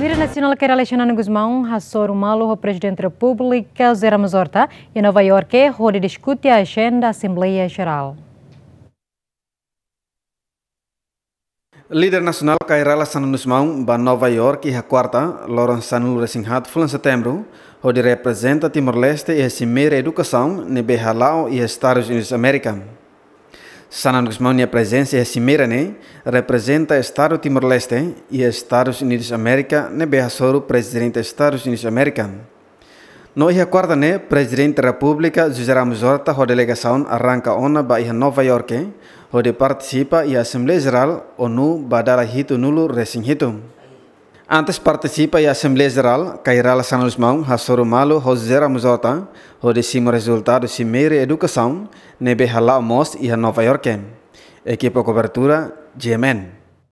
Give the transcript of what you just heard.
Líder nacional que era Alexandre Guzmão, Rassor Malo, o presidente da República, Zera Mazorta, em Nova York, é onde discute a agenda da Assembleia Geral. Líder nacional Kairala San Guzmão, ba Nova York e a quarta, Lorenz Sanul Resinghat, foi em setembro, onde representa Timor-Leste e a Cimeira Educação, Nebehalau e Estados Unidos da América. Sanangismônia presença é cimeira né representa Estado Timor-Leste e Estados Unidos América né Berrasoro presidente Estados Unidos América. Nós recorda né presidente da República José Ramos Horta a delegação arranca ona para Nova York onde participa e Assembleia Geral ONU para dar a hito nulo recém hito. Antes participa da Assembleia Geral, Cairala São Lusmão, Hassoro Malo, Rosera Muzota, o Resultado Cimeira Educação, Nebe Halal Mos e Nova York. Equipa Cobertura, GMN.